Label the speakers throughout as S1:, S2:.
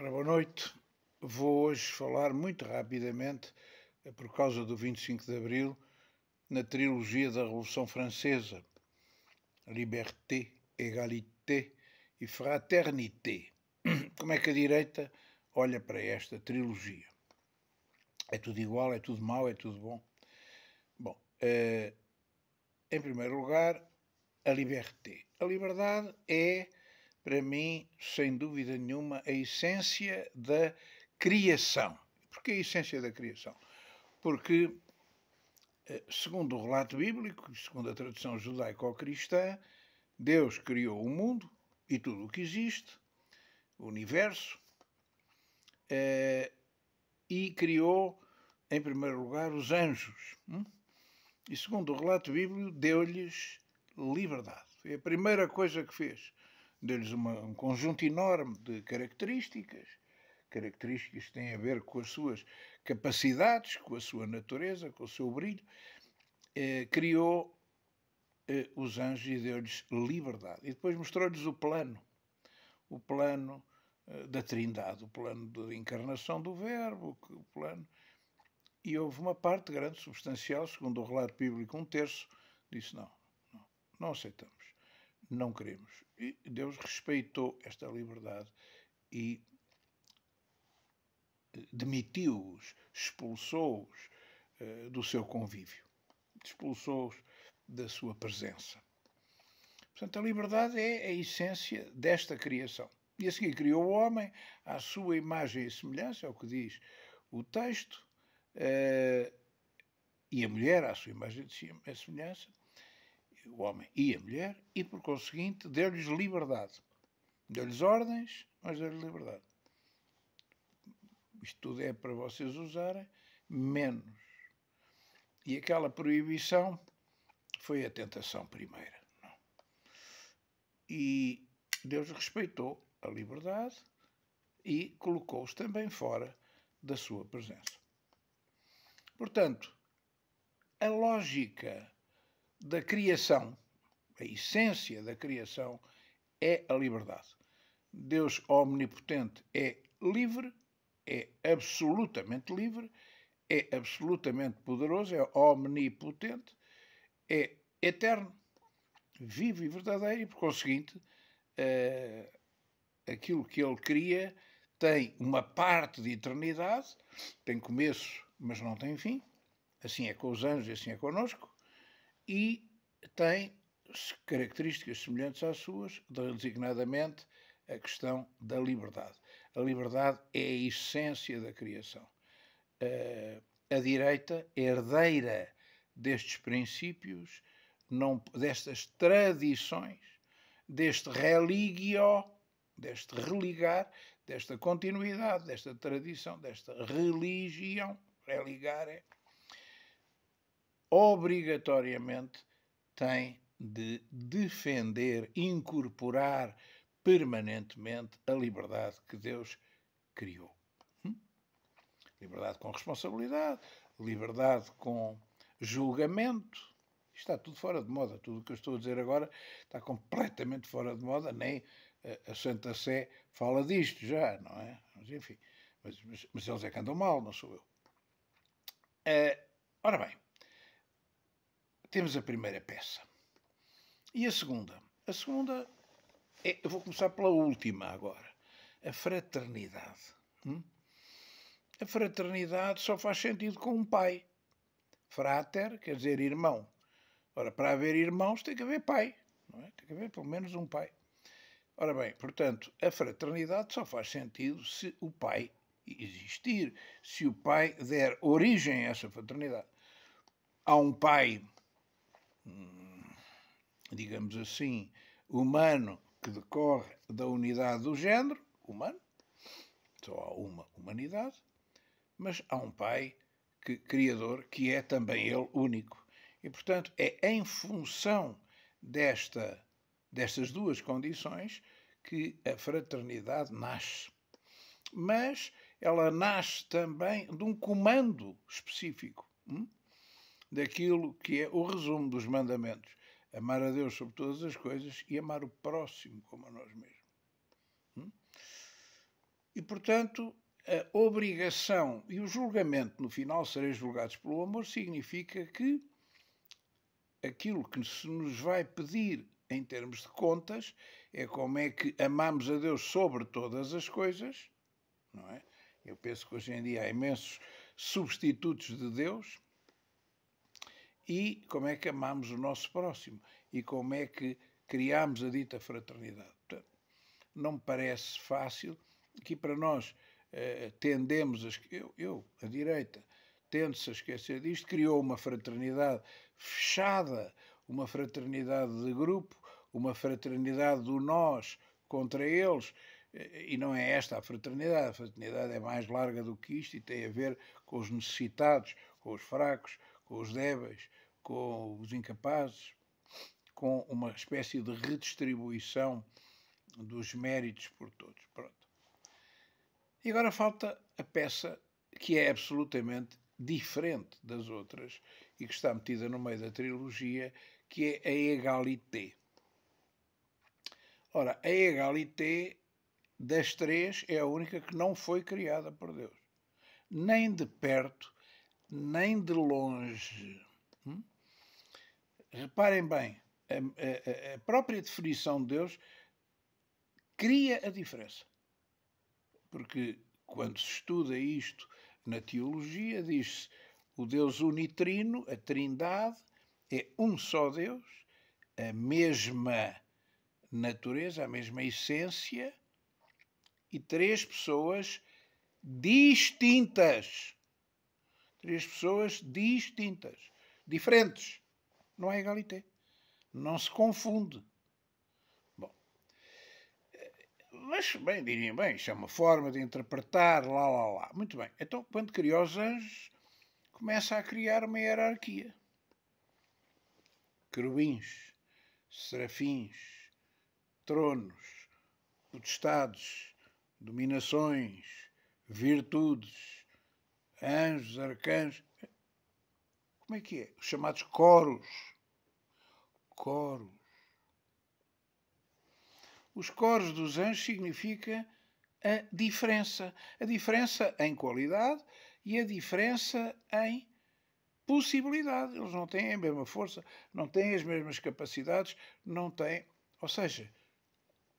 S1: Ora, boa noite. Vou hoje falar muito rapidamente, eh, por causa do 25 de Abril, na trilogia da Revolução Francesa, Liberté, Égalité e Fraternité. Como é que a direita olha para esta trilogia? É tudo igual, é tudo mau, é tudo bom? Bom, eh, em primeiro lugar, a liberté. A liberdade é para mim, sem dúvida nenhuma, a essência da criação. Porquê a essência da criação? Porque, eh, segundo o relato bíblico, segundo a tradição judaico-cristã, Deus criou o mundo e tudo o que existe, o universo, eh, e criou, em primeiro lugar, os anjos. Hum? E segundo o relato bíblico, deu-lhes liberdade. Foi a primeira coisa que fez deu-lhes um conjunto enorme de características, características que têm a ver com as suas capacidades, com a sua natureza, com o seu brilho, eh, criou eh, os anjos e deu-lhes liberdade. E depois mostrou-lhes o plano, o plano eh, da trindade, o plano da encarnação do verbo, o plano... E houve uma parte grande, substancial, segundo o relato bíblico, um terço, disse não, não, não aceitamos não queremos. E Deus respeitou esta liberdade e eh, demitiu-os, expulsou-os uh, do seu convívio, expulsou-os da sua presença. Portanto, a liberdade é a essência desta criação. E a seguir criou o homem à sua imagem e semelhança, é o que diz o texto, uh, e a mulher à sua imagem e semelhança o homem e a mulher, e por conseguinte deu-lhes liberdade. Deu-lhes ordens, mas deu-lhes liberdade. Isto tudo é para vocês usarem, menos. E aquela proibição foi a tentação primeira. Não? E Deus respeitou a liberdade e colocou-os também fora da sua presença. Portanto, a lógica da criação, a essência da criação, é a liberdade. Deus omnipotente é livre, é absolutamente livre, é absolutamente poderoso, é omnipotente, é eterno, vivo e verdadeiro, e por conseguinte, uh, aquilo que ele cria tem uma parte de eternidade, tem começo, mas não tem fim. Assim é com os anjos e assim é conosco e tem características semelhantes às suas, designadamente a questão da liberdade. A liberdade é a essência da criação. Eh, a direita é herdeira destes princípios, não, destas tradições, deste religio, deste religar, desta continuidade, desta tradição, desta religião. Religar é obrigatoriamente tem de defender, incorporar permanentemente a liberdade que Deus criou. Hum? Liberdade com responsabilidade, liberdade com julgamento. Está tudo fora de moda. Tudo o que eu estou a dizer agora está completamente fora de moda. Nem eh, a Santa Sé fala disto já, não é? Mas enfim, mas, mas, mas eles é que andam mal, não sou eu. Uh, ora bem, temos a primeira peça. E a segunda? A segunda, é, eu vou começar pela última agora, a fraternidade. Hum? A fraternidade só faz sentido com um pai. Frater quer dizer irmão. Ora, para haver irmãos tem que haver pai, não é? Tem que haver pelo menos um pai. Ora bem, portanto, a fraternidade só faz sentido se o pai existir, se o pai der origem a essa fraternidade. Há um pai Hum, digamos assim, humano que decorre da unidade do género humano, só há uma humanidade, mas há um Pai que, Criador que é também Ele único. E, portanto, é em função desta, destas duas condições que a fraternidade nasce. Mas ela nasce também de um comando específico. Hum? daquilo que é o resumo dos mandamentos: amar a Deus sobre todas as coisas e amar o próximo como a nós mesmos. Hum? E, portanto, a obrigação e o julgamento, no final, sereis julgados pelo amor, significa que aquilo que se nos vai pedir em termos de contas é como é que amamos a Deus sobre todas as coisas, não é? Eu penso que hoje em dia há imensos substitutos de Deus, e como é que amamos o nosso próximo e como é que criamos a dita fraternidade. Portanto, não me parece fácil que para nós eh, tendemos, a, eu, eu, a direita, tende-se a esquecer disto, criou uma fraternidade fechada, uma fraternidade de grupo, uma fraternidade do nós contra eles, eh, e não é esta a fraternidade. A fraternidade é mais larga do que isto e tem a ver com os necessitados, com os fracos, com os débeis, com os incapazes, com uma espécie de redistribuição dos méritos por todos. Pronto. E agora falta a peça que é absolutamente diferente das outras e que está metida no meio da trilogia, que é a Egalité. Ora, a Egalité das três é a única que não foi criada por Deus. Nem de perto nem de longe. Hum? Reparem bem, a, a, a própria definição de Deus cria a diferença. Porque quando se estuda isto na teologia, diz-se o Deus unitrino, a Trindade, é um só Deus, a mesma natureza, a mesma essência e três pessoas distintas. Três pessoas distintas, diferentes. Não é egalité. Não se confunde. Bom. Mas, bem, diriam, bem, isto é uma forma de interpretar, lá, lá, lá. Muito bem. Então, quando criou os anjos, começa a criar uma hierarquia. Querubins, serafins, tronos, potestades, dominações, virtudes, anjos, arcanjos. Como é que é? Os chamados coros. Coros. Os coros dos anjos significa a diferença. A diferença em qualidade e a diferença em possibilidade. Eles não têm a mesma força, não têm as mesmas capacidades, não têm. Ou seja,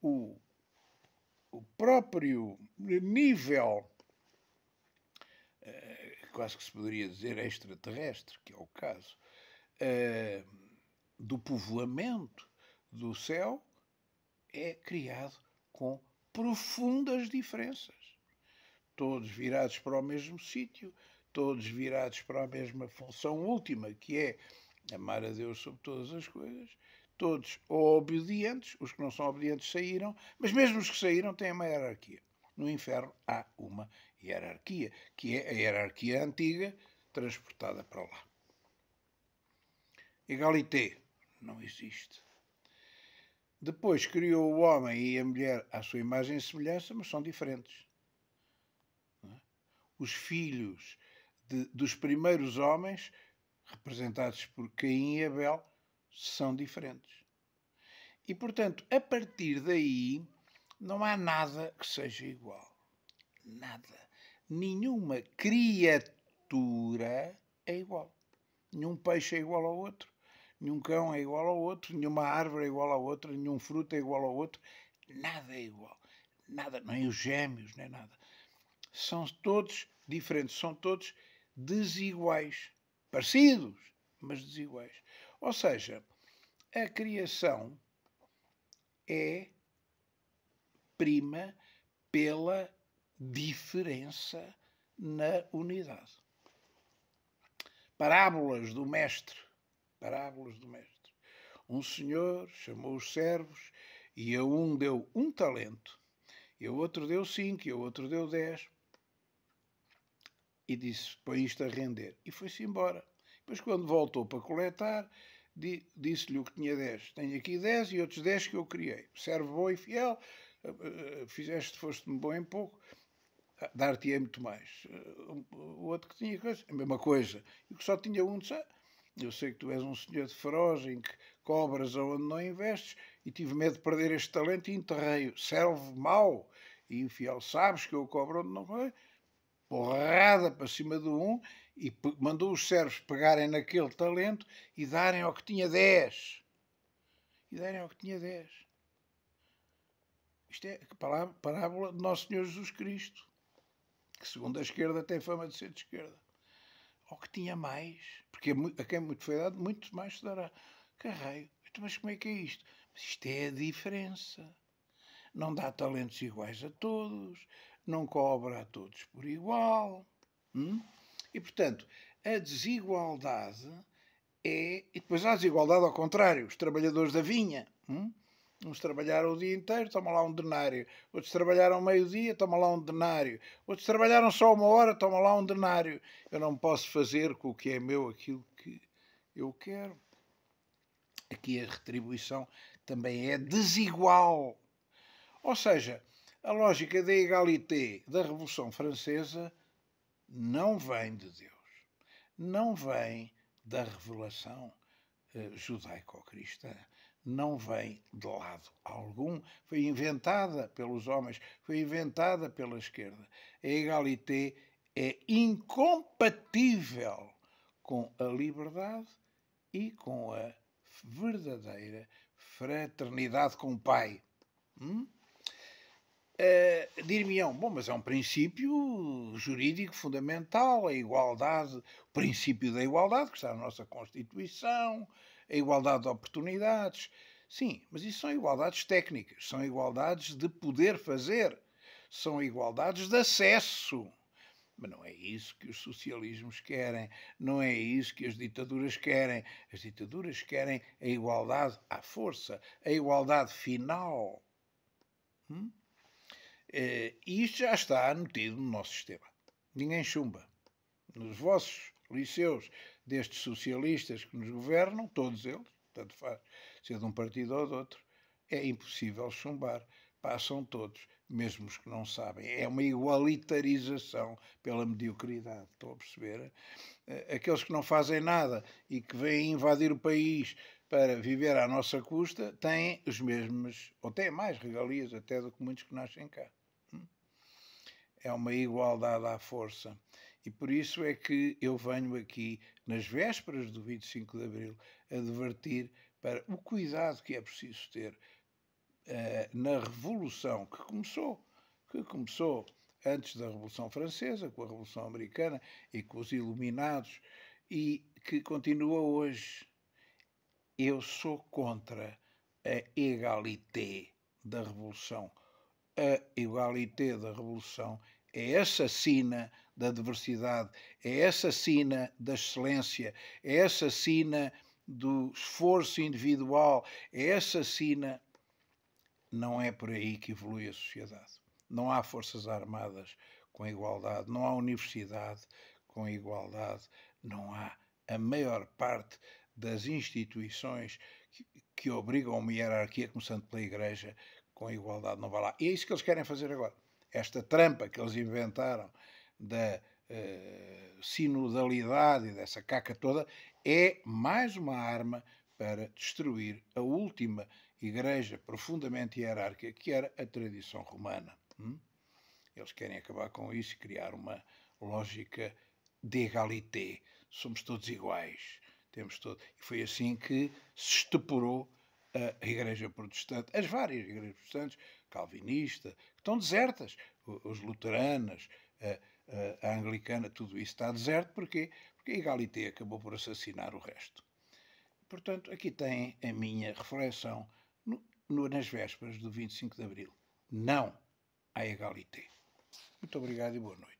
S1: o, o próprio nível eh, quase que se poderia dizer extraterrestre, que é o caso, eh, do povoamento do céu é criado com profundas diferenças. Todos virados para o mesmo sítio, todos virados para a mesma função última, que é amar a Deus sobre todas as coisas, todos ou obedientes, os que não são obedientes saíram, mas mesmo os que saíram têm uma hierarquia. No inferno há uma hierarquia, que é a hierarquia antiga transportada para lá. Egalité não existe. Depois criou o homem e a mulher à sua imagem e semelhança, mas são diferentes. É? Os filhos de, dos primeiros homens, representados por Caim e Abel, são diferentes. E, portanto, a partir daí, não há nada que seja igual. Nada nenhuma criatura é igual. Nenhum peixe é igual ao outro, nenhum cão é igual ao outro, nenhuma árvore é igual ao outro, nenhum fruto é igual ao outro. Nada é igual. Nada, nem os gêmeos, nem nada. São todos diferentes, são todos desiguais. Parecidos, mas desiguais. Ou seja, a criação é prima pela diferença na unidade. Parábolas do Mestre. Parábolas do Mestre. Um senhor chamou os servos e a um deu um talento, e a outro deu cinco, e a outro deu dez. E disse: Põe isto a render. E foi-se embora. Depois, quando voltou para coletar, disse-lhe o que tinha dez: Tenho aqui dez e outros dez que eu criei. Servo bom e fiel, eh, eh, fizeste, foste-me bom em pouco dar-te é muito mais. Eh, o outro que tinha coisa, a mesma coisa. E que só tinha um, disse, ah, eu sei que tu és um senhor de feroz em que cobras onde não investes e tive medo de perder este talento e enterrei-o. Serve mau e infiel. Sabes que eu cobro onde não vai. Porrada para cima do um e mandou os servos pegarem naquele talento e darem ao que tinha dez E darem ao que tinha dez Isto é a parábola de Nosso Senhor Jesus Cristo que segundo a esquerda tem fama de ser de esquerda. Ou que tinha mais, porque é a quem muito foi dado, muito mais se dará. Carreio. Então, mas como é que é isto? Mas isto é a diferença. Não dá talentos iguais a todos, não cobra a todos por igual. Hum? E, portanto, a desigualdade é. E depois há a desigualdade ao contrário, os trabalhadores da vinha. Hum? Uns trabalharam o dia inteiro, toma lá um denário. Outros trabalharam meio-dia, toma lá um denário. Outros trabalharam só uma hora, toma lá um denário. Eu não posso fazer com o que é meu aquilo que eu quero. Aqui a retribuição também é desigual. Ou seja, a lógica da egalité da Revolução Francesa não vem de Deus. Não vem da revelação eh, judaico-cristã não vem de lado algum, foi inventada pelos homens, foi inventada pela esquerda. A egalité é incompatível com a liberdade e com a verdadeira fraternidade com o Pai. Hum? Eh, dir-me-ão, bom, mas é um princípio jurídico fundamental, a igualdade, o princípio da igualdade que está na nossa Constituição, a igualdade de oportunidades. Sim, mas isso são igualdades técnicas, são igualdades de poder fazer, são igualdades de acesso. Mas não é isso que os socialismos querem, não é isso que as ditaduras querem. As ditaduras querem a igualdade à força, a igualdade final. Hum? E eh, isto já está anotado no nosso sistema. Ninguém chumba. Nos vossos liceus destes socialistas que nos governam, todos eles, tanto faz ser de um partido ou de outro, é impossível chumbar. Passam todos, mesmo os que não sabem. É uma igualitarização pela mediocridade, estão a perceber? Eh, aqueles que não fazem nada e que vêm invadir o país para viver à nossa custa têm os mesmos, ou têm mais regalias até do que muitos que nascem cá é uma igualdade à força. E por isso é que eu venho aqui, nas vésperas do 25 de Abril, advertir para o cuidado que é preciso ter uh, na revolução que começou, que começou antes da Revolução Francesa, com a Revolução Americana e com os Iluminados, e que continua hoje. Eu sou contra a égalité da Revolução a igualité da revolução é assassina da diversidade, é assassina da excelência, é assassina do esforço individual, é assassina. Não é por aí que evolui a sociedade. Não há forças armadas com igualdade, não há universidade com igualdade, não há a maior parte das instituições que, que obrigam uma hierarquia, começando pela Igreja, com a igualdade não vai lá. E é isso que eles querem fazer agora. Esta trampa que eles inventaram da uh, sinodalidade e dessa caca toda é mais uma arma para destruir a última igreja profundamente hierárquica que era a tradição romana. Hum? Eles querem acabar com isso e criar uma lógica de égalité. Somos todos iguais. Temos todo... E foi assim que se estuporou a Igreja Protestante, as várias igrejas protestantes, calvinista, que estão desertas, os luteranas, a, a anglicana, tudo isso está deserto, porquê? Porque a Igalité acabou por assassinar o resto. Portanto, aqui tem a minha reflexão no, no, nas vésperas do 25 de Abril. Não à Igalité. Muito obrigado e boa noite.